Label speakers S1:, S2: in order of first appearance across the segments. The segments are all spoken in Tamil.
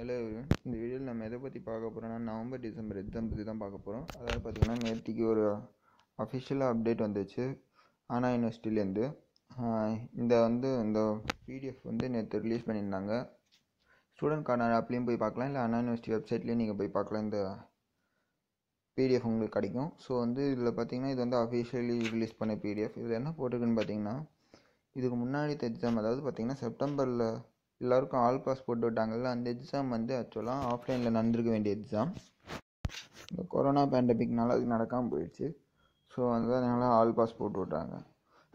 S1: ஹலோ இந்த வீடியோவில் நம்ம எதை பற்றி பார்க்க போகிறோம்னா நவம்பர் டிசம்பர் எக்ஸாம் பற்றி தான் பார்க்க போகிறோம் அதாவது பார்த்திங்கன்னா நேற்றுக்கு ஒரு அஃபிஷியலாக அப்டேட் வந்துச்சு ஆனா யூனிவர்சிட்டிலேருந்து இந்த வந்து இந்த பிடிஎஃப் வந்து நேற்று ரிலீஸ் பண்ணியிருந்தாங்க ஸ்டூடெண்ட் கார்னர் ஆப்லேயும் போய் பார்க்கலாம் இல்லை அண்ணா யூனிவர்சிட்டி வெப்சைட்லேயும் நீங்கள் போய் பார்க்கலாம் இந்த பிடிஎஃப் உங்களுக்கு கிடைக்கும் ஸோ வந்து இதில் பார்த்தீங்கன்னா இது வந்து அஃபிஷியலி ரிலீஸ் பண்ண பிடிஎஃப் இதில் என்ன போட்டிருக்குன்னு பார்த்தீங்கன்னா இதுக்கு முன்னாடி எக்ஸாம் அதாவது பார்த்தீங்கன்னா செப்டம்பரில் எல்லாருக்கும் ஆல் பாஸ் போட்டு விட்டாங்கல்ல அந்த எக்ஸாம் வந்து ஆக்சுவலாக ஆஃப்லைனில் நடந்திருக்க வேண்டிய எக்ஸாம் இந்த கொரோனா பேண்டமிக்னால அது நடக்காமல் போயிடுச்சு ஸோ அதனால் ஆல் பாஸ் போட்டு விட்டாங்க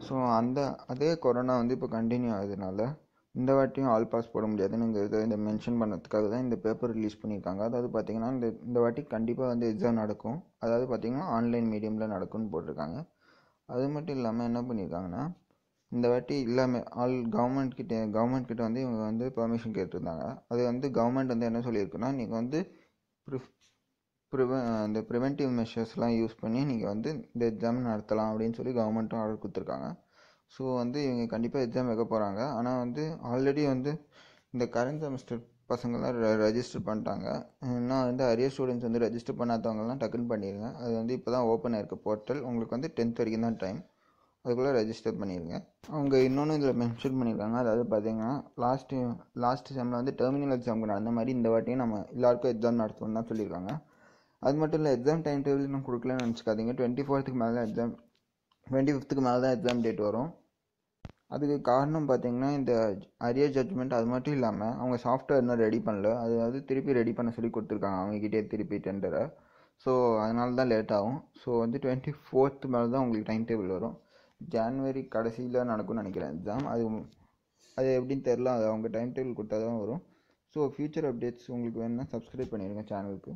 S1: ஸோ அந்த அதே கொரோனா வந்து இப்போ கண்டினியூ ஆகுதுனால இந்த வாட்டியும் ஆல் பாஸ் போட முடியாதுன்னு இந்த இதை மென்ஷன் பண்ணதுக்காக தான் இந்த பேப்பர் ரிலீஸ் பண்ணியிருக்காங்க அதாவது பார்த்திங்கன்னா இந்த இந்த வாட்டி கண்டிப்பாக வந்து எக்ஸாம் நடக்கும் அதாவது பார்த்திங்கன்னா ஆன்லைன் மீடியமில் நடக்கும்னு போட்டிருக்காங்க அது மட்டும் இல்லாமல் என்ன பண்ணியிருக்காங்கன்னா இந்த வாட்டி இல்லாமல் ஆல் கவர்மெண்ட் கிட்டே கவர்மெண்ட் கிட்ட வந்து இவங்க வந்து பர்மிஷன் கேட்டிருந்தாங்க அது வந்து கவர்மெண்ட் வந்து என்ன சொல்லியிருக்குன்னா நீங்கள் வந்து ப்ரிஃப் இந்த அந்த ப்ரிவென்டிவ் மெஷர்ஸ்லாம் யூஸ் பண்ணி நீங்கள் வந்து இந்த எக்ஸாம் நடத்தலாம் அப்படின்னு சொல்லி கவர்மெண்ட்டும் ஆர்டர் கொடுத்துருக்காங்க ஸோ வந்து இவங்க கண்டிப்பாக எக்ஸாம் வைக்க போகிறாங்க ஆனால் வந்து ஆல்ரெடி வந்து இந்த கரண்ட் செமஸ்டர் பசங்கள்லாம் ரெஜிஸ்டர் பண்ணிட்டாங்க இன்னும் வந்து அரியர் ஸ்டூடெண்ட்ஸ் வந்து ரெஜிஸ்டர் பண்ணாதவங்கலாம் டக்குன்னு பண்ணிடுங்க அது வந்து இப்போ தான் ஓப்பன் ஆயிருக்கு போர்ட்டல் உங்களுக்கு வந்து டென்த் வரைக்கும் தான் டைம் அதுக்குள்ளே ரெஜிஸ்டர் பண்ணிடுங்க அவங்க இன்னொன்று இதில் மென்ஷன் பண்ணியிருக்காங்க அதாவது பார்த்தீங்கன்னா லாஸ்ட்டு லாஸ்ட் செம்மில் வந்து டெர்மினல் எக்ஸாமுக்கு நடந்த மாதிரி இந்த வாட்டியும் நம்ம எல்லாருக்கும் எக்ஸாம் நடத்தணும்னு தான் சொல்லியிருக்காங்க அது மட்டும் இல்லை எக்ஸாம் டைம் டேபிள் இன்னும் கொடுக்கலன்னு நினச்சிக்காதீங்க டுவெண்ட்டி ஃபோர்த்துக்கு மேலே தான் எக்ஸாம் டுவெண்ட்டி ஃபிஃப்த்துக்கு மேலே தான் எக்ஸாம் டேட் வரும் அதுக்கு காரணம் பார்த்தீங்கன்னா இந்த அரியர் ஜட்ஜ்மெண்ட் அது மட்டும் இல்லாமல் அவங்க சாஃப்ட்வேர் இன்னும் ரெடி பண்ணல அதாவது திருப்பி ரெடி பண்ண சொல்லி கொடுத்துருக்காங்க அவங்ககிட்டே திருப்பி டெண்டரை ஸோ அதனால தான் லேட் ஆகும் ஸோ வந்து டுவெண்ட்டி ஃபோர்த்து மேலே தான் உங்களுக்கு டைம் டேபிள் வரும் ஜான்வரி கடைசியில் நடக்கும்னு நினைக்கிறேன் எக்ஸாம் அது அது எப்படின்னு தெரில அது அவங்க டைம் டேபிள் கொடுத்தா தான் வரும் ஸோ ஃப்யூச்சர் அப்டேட்ஸ் உங்களுக்கு வேணும்னா சப்ஸ்கிரைப் பண்ணிடுங்க சேனலுக்கு